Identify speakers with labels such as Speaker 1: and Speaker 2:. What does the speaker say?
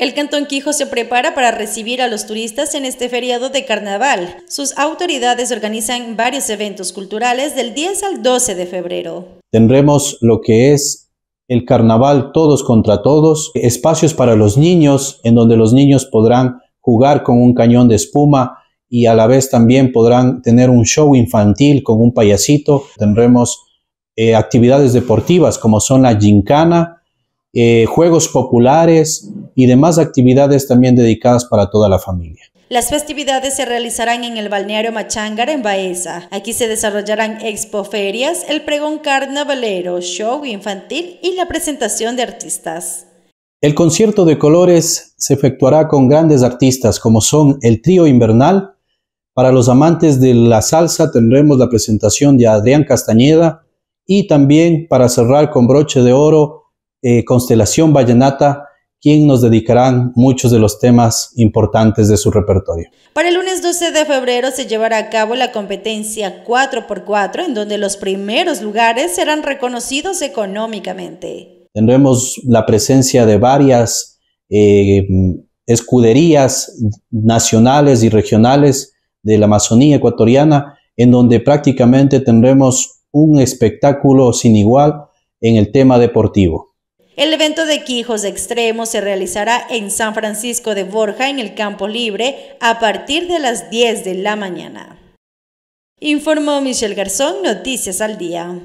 Speaker 1: El Cantón Quijo se prepara para recibir a los turistas en este feriado de carnaval. Sus autoridades organizan varios eventos culturales del 10 al 12 de febrero.
Speaker 2: Tendremos lo que es el carnaval todos contra todos, espacios para los niños en donde los niños podrán jugar con un cañón de espuma y a la vez también podrán tener un show infantil con un payasito. Tendremos eh, actividades deportivas como son la gincana, eh, juegos populares, y demás actividades también dedicadas para toda la familia.
Speaker 1: Las festividades se realizarán en el balneario Machangar en Baeza. Aquí se desarrollarán expoferias, el pregón carnavalero, show infantil y la presentación de artistas.
Speaker 2: El concierto de colores se efectuará con grandes artistas como son el trío invernal. Para los amantes de la salsa tendremos la presentación de Adrián Castañeda y también para cerrar con broche de oro eh, Constelación Vallenata quien nos dedicarán muchos de los temas importantes de su repertorio.
Speaker 1: Para el lunes 12 de febrero se llevará a cabo la competencia 4x4, en donde los primeros lugares serán reconocidos económicamente.
Speaker 2: Tendremos la presencia de varias eh, escuderías nacionales y regionales de la Amazonía ecuatoriana, en donde prácticamente tendremos un espectáculo sin igual en el tema deportivo.
Speaker 1: El evento de Quijos Extremos se realizará en San Francisco de Borja, en el Campo Libre, a partir de las 10 de la mañana. Informó Michelle Garzón, Noticias al Día.